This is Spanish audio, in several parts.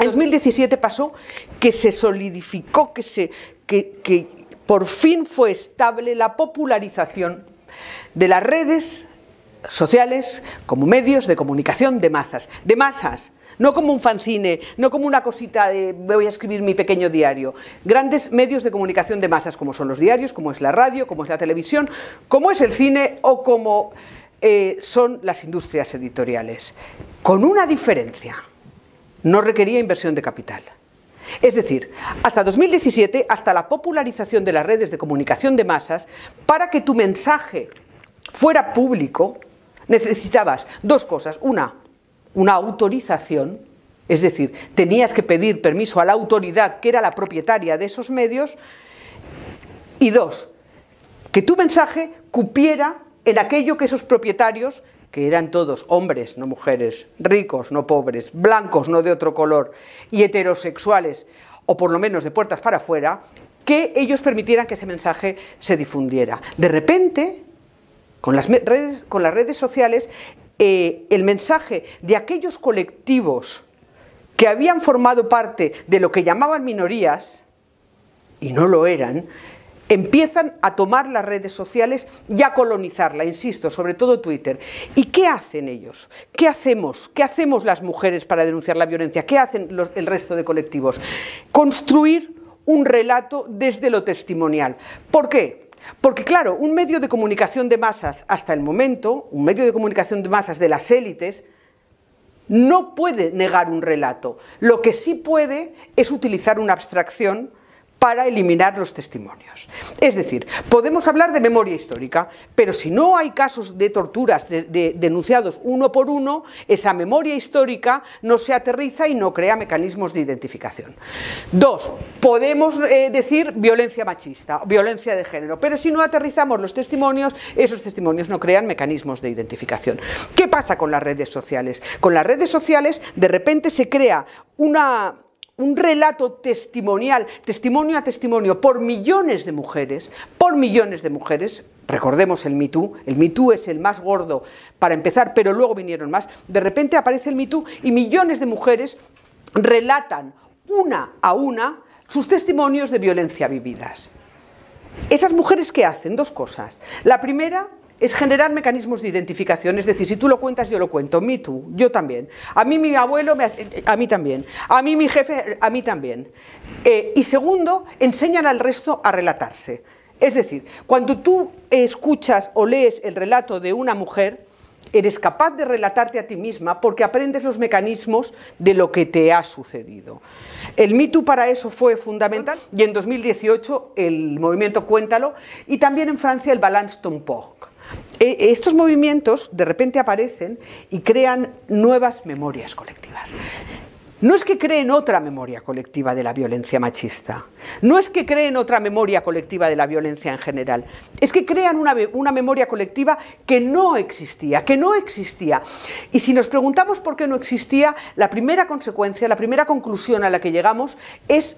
En 2017 pasó que se solidificó, que, se, que, por fin fue estable la popularización de las redes sociales como medios de comunicación de masas, de masas, no como un fanzine, no como una cosita de voy a escribir mi pequeño diario, grandes medios de comunicación de masas como son los diarios, como es la radio, como es la televisión, como es el cine o como eh, son las industrias editoriales, con una diferencia no requería inversión de capital. Es decir, hasta 2017, hasta la popularización de las redes de comunicación de masas, para que tu mensaje fuera público, necesitabas dos cosas. Una, una autorización, es decir, tenías que pedir permiso a la autoridad que era la propietaria de esos medios. Y dos, que tu mensaje cupiera en aquello que esos propietarios, que eran todos hombres, no mujeres, ricos, no pobres, blancos, no de otro color, y heterosexuales, o por lo menos de puertas para afuera, que ellos permitieran que ese mensaje se difundiera. De repente, con las redes, con las redes sociales, eh, el mensaje de aquellos colectivos que habían formado parte de lo que llamaban minorías, y no lo eran, empiezan a tomar las redes sociales y a colonizarla, insisto, sobre todo Twitter. ¿Y qué hacen ellos? ¿Qué hacemos? ¿Qué hacemos las mujeres para denunciar la violencia? ¿Qué hacen el resto de colectivos? Construir un relato desde lo testimonial. ¿Por qué? Porque claro, un medio de comunicación de masas hasta el momento, un medio de comunicación de masas de las élites, no puede negar un relato. Lo que sí puede es utilizar una abstracción para eliminar los testimonios. Es decir, podemos hablar de memoria histórica, pero si no hay casos de torturas denunciados uno por uno, esa memoria histórica no se aterriza y no crea mecanismos de identificación. Dos, podemos eh, decir violencia machista, violencia de género, pero si no aterrizamos los testimonios, esos testimonios no crean mecanismos de identificación. ¿Qué pasa con las redes sociales? Con las redes sociales, de repente se crea una un relato testimonial, testimonio a testimonio, por millones de mujeres, por millones de mujeres, recordemos el MeToo, el MeToo es el más gordo para empezar, pero luego vinieron más, de repente aparece el MeToo y millones de mujeres relatan una a una sus testimonios de violencia vividas. Esas mujeres que hacen dos cosas. La primera, es generar mecanismos de identificación, es decir, si tú lo cuentas, yo lo cuento, me tú, yo también, a mí mi abuelo, eh, a mí también, a mí mi jefe, a mí también. Eh, y segundo, enseñan al resto a relatarse. Es decir, cuando tú escuchas o lees el relato de una mujer, eres capaz de relatarte a ti misma porque aprendes los mecanismos de lo que te ha sucedido. El Me Too para eso fue fundamental y en 2018 el movimiento Cuéntalo y también en Francia el Balance Tompoc. E, estos movimientos de repente aparecen y crean nuevas memorias colectivas. No es que creen otra memoria colectiva de la violencia machista, no es que creen otra memoria colectiva de la violencia en general, es que crean una, memoria colectiva que no existía, que no existía. Y si nos preguntamos por qué no existía, la primera consecuencia, la primera conclusión a la que llegamos es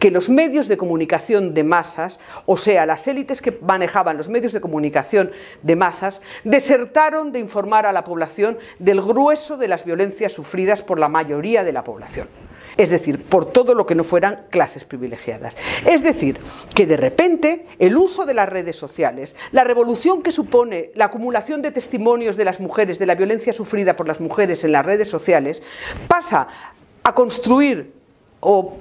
que los medios de comunicación de masas, o sea, las élites que manejaban los medios de comunicación de masas, desertaron de informar a la población del grueso de las violencias sufridas por la mayoría de la población. Es decir, por todo lo que no fueran clases privilegiadas. Es decir, que de repente el uso de las redes sociales, la revolución que supone la acumulación de testimonios de las mujeres, de la violencia sufrida por las mujeres en las redes sociales, pasa a construir o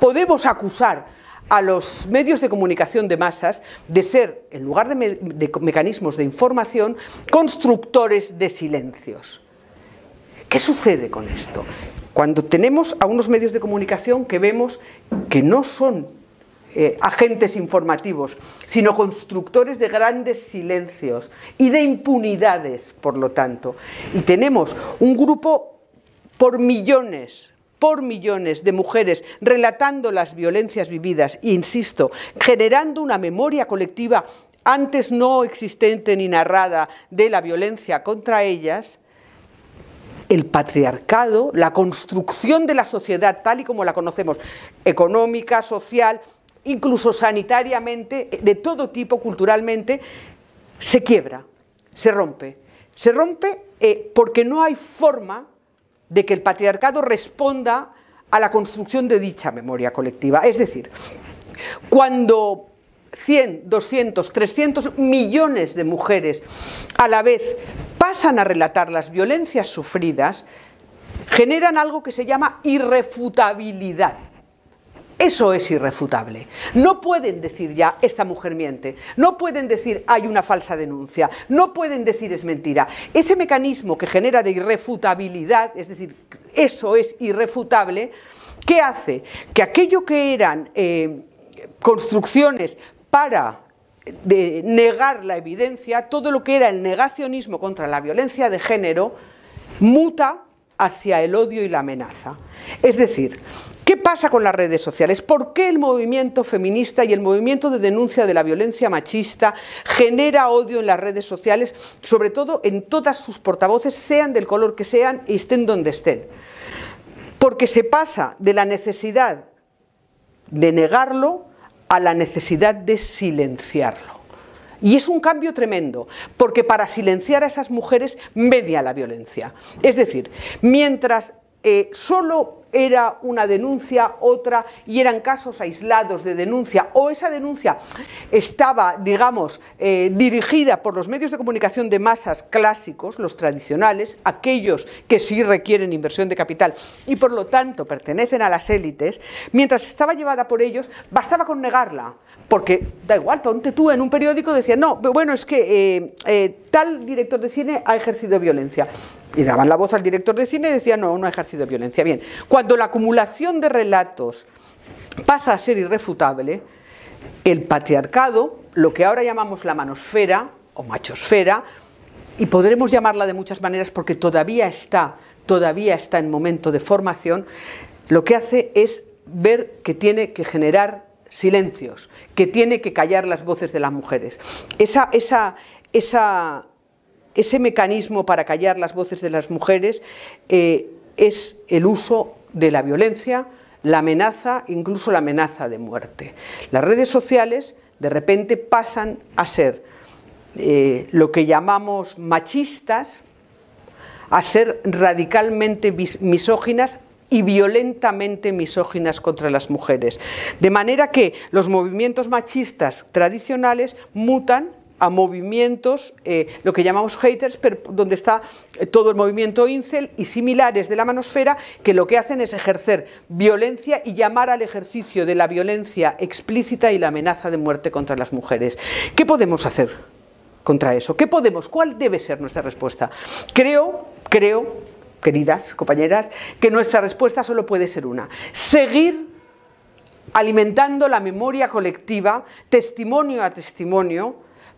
podemos acusar a los medios de comunicación de masas de ser, en lugar de, mecanismos de información, constructores de silencios. ¿Qué sucede con esto? Cuando tenemos a unos medios de comunicación que vemos que no son eh, agentes informativos, sino constructores de grandes silencios y de impunidades, por lo tanto. Y tenemos un grupo por millones por millones de mujeres relatando las violencias vividas, insisto, generando una memoria colectiva antes no existente ni narrada de la violencia contra ellas, el patriarcado, la construcción de la sociedad tal y como la conocemos, económica, social, incluso sanitariamente, de todo tipo, culturalmente, se quiebra, se rompe. Se rompe eh, porque no hay forma de que el patriarcado responda a la construcción de dicha memoria colectiva. Es decir, cuando 100, 200, 300 millones de mujeres a la vez pasan a relatar las violencias sufridas, generan algo que se llama irrefutabilidad. Eso es irrefutable. No pueden decir ya, esta mujer miente, no pueden decir, hay una falsa denuncia, no pueden decir, es mentira. Ese mecanismo que genera de irrefutabilidad, es decir, eso es irrefutable, ¿qué hace? Que aquello que eran eh, construcciones para negar la evidencia, todo lo que era el negacionismo contra la violencia de género, muta hacia el odio y la amenaza. Es decir, ¿qué pasa con las redes sociales? ¿Por qué el movimiento feminista y el movimiento de denuncia de la violencia machista genera odio en las redes sociales, sobre todo en todas sus portavoces, sean del color que sean y estén donde estén? Porque se pasa de la necesidad de negarlo a la necesidad de silenciarlo. Y es un cambio tremendo, porque para silenciar a esas mujeres media la violencia. Es decir, mientras eh, solo era una denuncia, otra, y eran casos aislados de denuncia, o esa denuncia estaba, digamos, eh, dirigida por los medios de comunicación de masas clásicos, los tradicionales, aquellos que sí requieren inversión de capital y por lo tanto pertenecen a las élites, mientras estaba llevada por ellos, bastaba con negarla, porque da igual, ponte tú en un periódico, decía, no, bueno, es que... Eh, eh, tal director de cine ha ejercido violencia. Y daban la voz al director de cine y decían, no, no ha ejercido violencia. Bien, cuando la acumulación de relatos pasa a ser irrefutable, el patriarcado, lo que ahora llamamos la manosfera o machosfera, y podremos llamarla de muchas maneras porque todavía está, todavía está en momento de formación, lo que hace es ver que tiene que generar silencios, que tiene que callar las voces de las mujeres. Esa, esa, ese mecanismo para callar las voces de las mujeres eh, es el uso de la violencia, la amenaza, incluso la amenaza de muerte. Las redes sociales de repente pasan a ser eh, lo que llamamos machistas, a ser radicalmente misóginas y violentamente misóginas contra las mujeres. De manera que los movimientos machistas tradicionales mutan a movimientos, eh, lo que llamamos haters, donde está eh, todo el movimiento incel y similares de la manosfera, que lo que hacen es ejercer violencia y llamar al ejercicio de la violencia explícita y la amenaza de muerte contra las mujeres. ¿Qué podemos hacer contra eso? ¿Qué podemos? ¿Cuál debe ser nuestra respuesta? Creo, creo, queridas compañeras, que nuestra respuesta solo puede ser una. Seguir alimentando la memoria colectiva, testimonio a testimonio,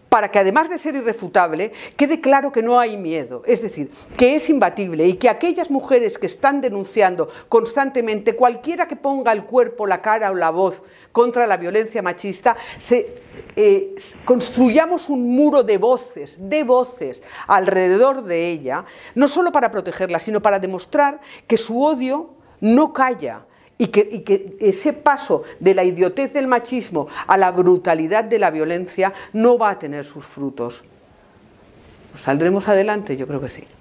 para que además de ser irrefutable, quede claro que no hay miedo, es decir, que es imbatible y que aquellas mujeres que están denunciando constantemente cualquiera que ponga el cuerpo, la cara o la voz contra la violencia machista, se, eh, construyamos un muro de voces, de voces alrededor de ella, no solo para protegerla, sino para demostrar que su odio no calla, y que, que, ese paso de la idiotez del machismo a la brutalidad de la violencia no va a tener sus frutos. ¿Saldremos adelante? Yo creo que sí.